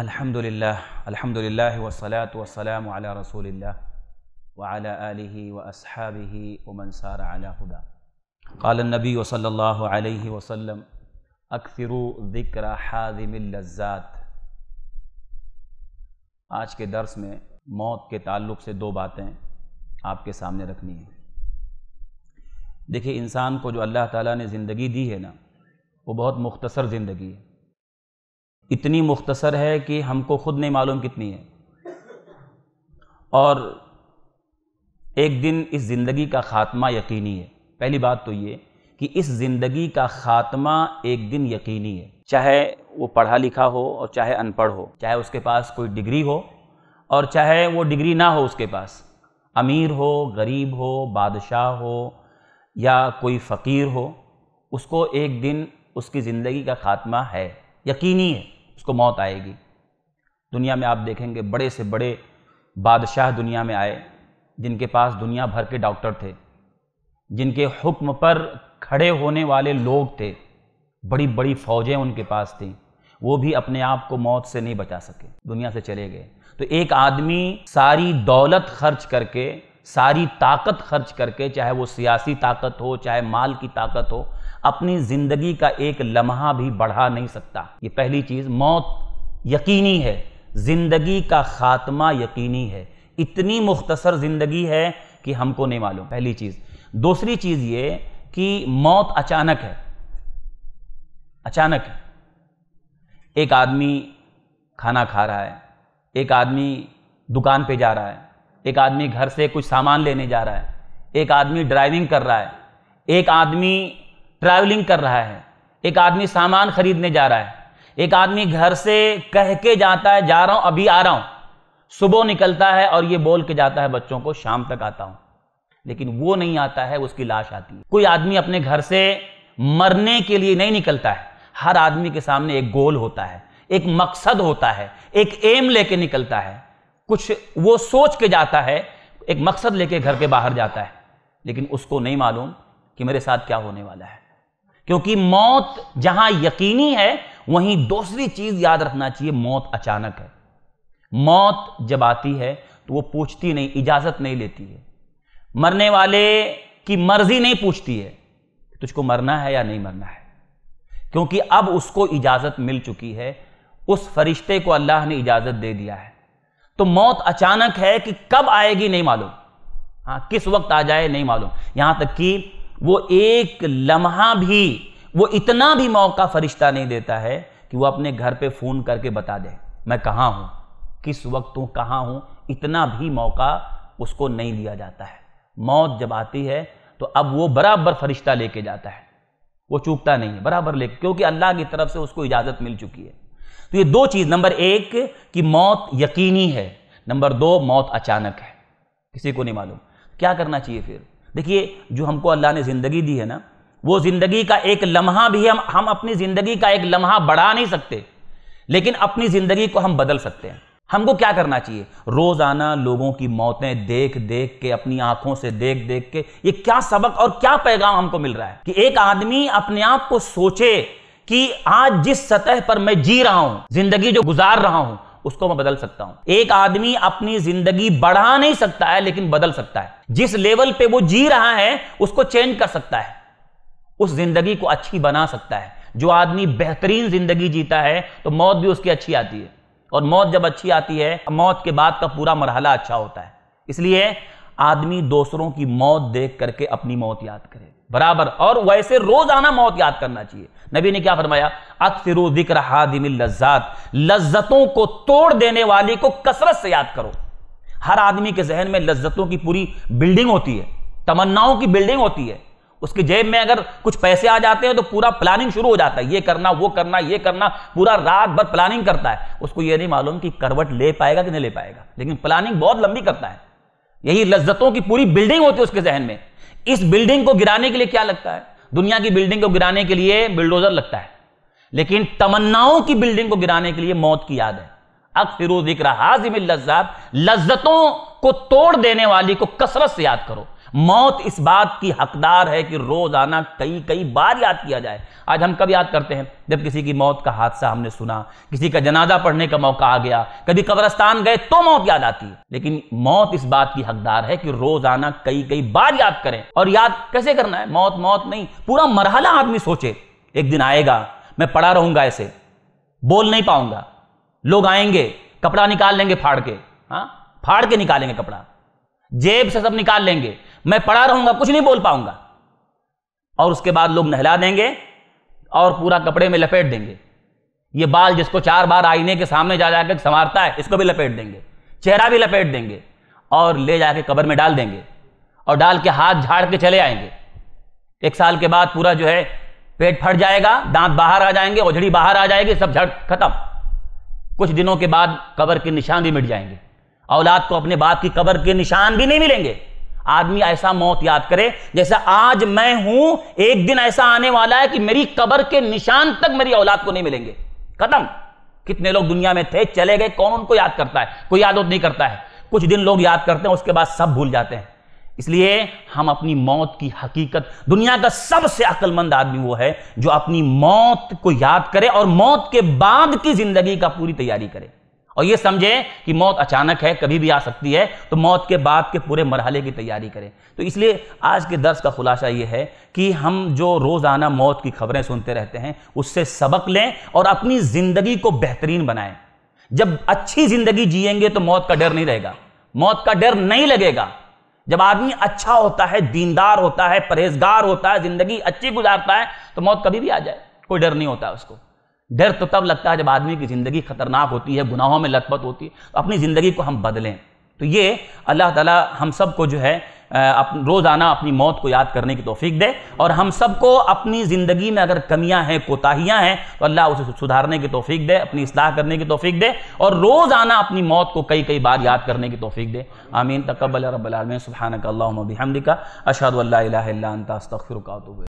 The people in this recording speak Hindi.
अल्हम्दुलिल्लाह अल्हम्दुलिल्लाह वसलात वसलाम अला रसूलिल्लाह व अला आलिहि व अस्हाबिहि व मन सार अला हुदा قال النبي صلى الله عليه وسلم अक्सरु ذिक्र हाजिम लज्जात आज के दर्स में मौत के ताल्लुक से दो बातें आपके सामने रखनी है देखिए इंसान को जो अल्लाह ताला ने ज़िंदगी दी है ना वो बहुत मुख्तसर ज़िंदगी है इतनी मुख्तसर है कि हमको ख़ुद नहीं मालूम कितनी है और एक दिन इस ज़िंदगी का ख़ात्मा यकीनी है पहली बात तो ये कि इस ज़िंदगी का ख़ात्मा एक दिन यकीनी है चाहे वो पढ़ा लिखा हो और चाहे अनपढ़ हो चाहे उसके पास कोई डिग्री हो और चाहे वो डिग्री ना हो उसके पास अमीर हो गरीब हो बादशाह हो या कोई फ़कीर हो उसको एक दिन उसकी ज़िंदगी का ख़ात्मा है यकीनी है उसको मौत आएगी दुनिया में आप देखेंगे बड़े से बड़े बादशाह दुनिया में आए जिनके पास दुनिया भर के डॉक्टर थे जिनके हुक्म पर खड़े होने वाले लोग थे बड़ी बड़ी फौजें उनके पास थीं वो भी अपने आप को मौत से नहीं बचा सके दुनिया से चले गए तो एक आदमी सारी दौलत खर्च करके सारी ताकत खर्च करके चाहे वो सियासी ताकत हो चाहे माल की ताकत हो अपनी ज़िंदगी का एक लम्हा भी बढ़ा नहीं सकता ये पहली चीज़ मौत यकीनी है ज़िंदगी का ख़ात्मा यकीनी है इतनी मुख्तसर ज़िंदगी है कि हमको नहीं मालूम पहली चीज़ दूसरी चीज़ ये कि मौत अचानक है अचानक है एक आदमी खाना खा रहा है एक आदमी दुकान पे जा रहा है एक आदमी घर से कुछ सामान लेने जा रहा है एक आदमी ड्राइविंग कर रहा है एक आदमी ट्रैवलिंग कर रहा है एक आदमी सामान खरीदने जा रहा है एक आदमी घर से कह के जाता है जा रहा हूँ अभी आ रहा हूँ सुबह निकलता है और ये बोल के जाता है बच्चों को शाम तक आता हूँ लेकिन वो नहीं आता है उसकी लाश आती है कोई आदमी अपने घर से मरने के लिए नहीं निकलता है हर आदमी के सामने एक गोल होता है एक मकसद होता है एक एम लेके निकलता है कुछ वो सोच के जाता है एक मकसद लेके घर के बाहर जाता है लेकिन उसको नहीं मालूम कि मेरे साथ क्या होने वाला है क्योंकि मौत जहां यकीनी है वहीं दूसरी चीज याद रखना चाहिए मौत अचानक है मौत जब आती है तो वो पूछती नहीं इजाजत नहीं लेती है मरने वाले की मर्जी नहीं पूछती है तुझको मरना है या नहीं मरना है क्योंकि अब उसको इजाजत मिल चुकी है उस फरिश्ते को अल्लाह ने इजाजत दे दिया है तो मौत अचानक है कि कब आएगी नहीं मालूम हाँ किस वक्त आ जाए नहीं मालूम यहां तक कि वो एक लम्हा भी वो इतना भी मौका फरिश्ता नहीं देता है कि वो अपने घर पे फोन करके बता दे मैं कहा हूं किस वक्त हूं कहां हूं इतना भी मौका उसको नहीं दिया जाता है मौत जब आती है तो अब वो बराबर फरिश्ता लेके जाता है वो चूकता नहीं है बराबर लेके क्योंकि अल्लाह की तरफ से उसको इजाज़त मिल चुकी है तो ये दो चीज नंबर एक कि मौत यकीनी है नंबर दो मौत अचानक है किसी को नहीं मालूम क्या करना चाहिए फिर देखिए जो हमको अल्लाह ने ज़िंदगी दी है ना वो ज़िंदगी का एक लम्हा भी हम हम अपनी ज़िंदगी का एक लम्हा बढ़ा नहीं सकते लेकिन अपनी ज़िंदगी को हम बदल सकते हैं हमको क्या करना चाहिए रोज़ाना लोगों की मौतें देख देख के अपनी आंखों से देख देख के ये क्या सबक और क्या पैगाम हमको मिल रहा है कि एक आदमी अपने आप को सोचे कि आज जिस सतह पर मैं जी रहा हूं जिंदगी जो गुजार रहा हूं उसको मैं बदल सकता हूं एक आदमी अपनी जिंदगी बढ़ा नहीं सकता है लेकिन बदल सकता है जिस लेवल पे वो जी रहा है उसको चेंज कर सकता है उस जिंदगी को अच्छी बना सकता है जो आदमी बेहतरीन जिंदगी जीता है तो मौत भी उसकी अच्छी आती है और मौत जब अच्छी आती है मौत के बाद का पूरा मरहला अच्छा होता है इसलिए आदमी दूसरों की मौत देख करके अपनी मौत याद करे बराबर और वैसे रोजाना मौत याद करना चाहिए नबी ने क्या फरमाया अक्सरो जिक्र हादिम लज्जात लज्जतों को तोड़ देने वाली को कसरत से याद करो हर आदमी के जहन में लज्जतों की पूरी बिल्डिंग होती है तमन्नाओं की बिल्डिंग होती है उसके जेब में अगर कुछ पैसे आ जाते हैं तो पूरा प्लानिंग शुरू हो जाता है ये करना वो करना ये करना पूरा रात भर प्लानिंग करता है उसको ये नहीं मालूम कि करवट ले पाएगा कि नहीं ले पाएगा लेकिन प्लानिंग बहुत लंबी करता है यही लज्जतों की पूरी बिल्डिंग होती है उसके जहन में इस बिल्डिंग को गिराने के लिए क्या लगता है दुनिया की बिल्डिंग को गिराने के लिए बिल्डोजर लगता है लेकिन तमन्नाओं की बिल्डिंग को गिराने के लिए मौत की याद है अब फिरोज दिख हाजिम लज्जतों को तोड़ देने वाली को कसरत से याद करो मौत इस बात की हकदार है कि रोजाना कई कई बार याद किया जाए आज हम कब याद करते हैं जब किसी की मौत का हादसा हमने सुना किसी का जनाजा पढ़ने का मौका आ गया कभी कब्रस्तान गए तो मौत याद आती है लेकिन मौत इस बात की हकदार है कि रोजाना कई कई बार याद करें और याद कैसे करना है मौत मौत नहीं पूरा मरहला आदमी सोचे एक दिन आएगा मैं पड़ा रहूंगा ऐसे बोल नहीं पाऊंगा लोग आएंगे कपड़ा निकाल लेंगे फाड़ के हाँ फाड़ के निकालेंगे कपड़ा जेब से सब निकाल लेंगे मैं पढ़ा रहूंगा कुछ नहीं बोल पाऊंगा और उसके बाद लोग नहला देंगे और पूरा कपड़े में लपेट देंगे ये बाल जिसको चार बार आईने के सामने जा जाकर संवारता है इसको भी लपेट देंगे चेहरा भी लपेट देंगे और ले जाके कबर में डाल देंगे और डाल के हाथ झाड़ के चले आएंगे एक साल के बाद पूरा जो है पेट फट जाएगा दांत बाहर आ जाएंगे ओझड़ी बाहर आ जाएगी सब झड़ खत्म कुछ दिनों के बाद कबर के निशान भी मिट जाएंगे औलाद को अपने बाप की कबर के निशान भी नहीं मिलेंगे आदमी ऐसा मौत याद करे जैसा आज मैं हूं एक दिन ऐसा आने वाला है कि मेरी कबर के निशान तक मेरी औलाद को नहीं मिलेंगे खत्म कितने लोग दुनिया में थे चले गए कौन उनको याद करता है कोई याद नहीं करता है कुछ दिन लोग याद करते हैं उसके बाद सब भूल जाते हैं इसलिए हम अपनी मौत की हकीकत दुनिया का सबसे अक्लमंद आदमी वो है जो अपनी मौत को याद करे और मौत के बाद की जिंदगी का पूरी तैयारी करे और ये समझें कि मौत अचानक है कभी भी आ सकती है तो मौत के बाद के पूरे मरहले की तैयारी करें तो इसलिए आज के दर्श का खुलासा ये है कि हम जो रोज़ाना मौत की खबरें सुनते रहते हैं उससे सबक लें और अपनी ज़िंदगी को बेहतरीन बनाएं जब अच्छी ज़िंदगी जिएंगे तो मौत का डर नहीं रहेगा मौत का डर नहीं लगेगा जब आदमी अच्छा होता है दीनदार होता है परहेजगार होता है ज़िंदगी अच्छी गुजारता है तो मौत कभी भी आ जाए कोई डर नहीं होता उसको डर तो तब लगता है जब आदमी की ज़िंदगी खतरनाक होती है गुनाहों में लतपत होती है तो अपनी ज़िंदगी को हम बदलें तो ये अल्लाह ताला हम सब को जो है रोज़ाना अपनी मौत को याद करने की तोफीक़ दे और हम सबको अपनी ज़िंदगी में अगर कमियां हैं कोताहियां हैं तो अल्लाह उसे सुधारने की तोफ़ी दे अपनी इस्लाह करने की तोफ़ी दे और रोज़ाना अपनी मौत को कई कई बार याद करने की तोफ़ी दे आमीन तकबल रबालमीन सुबहानक अल्लाम हमदिका अशद अल्ला तस्तफ़िर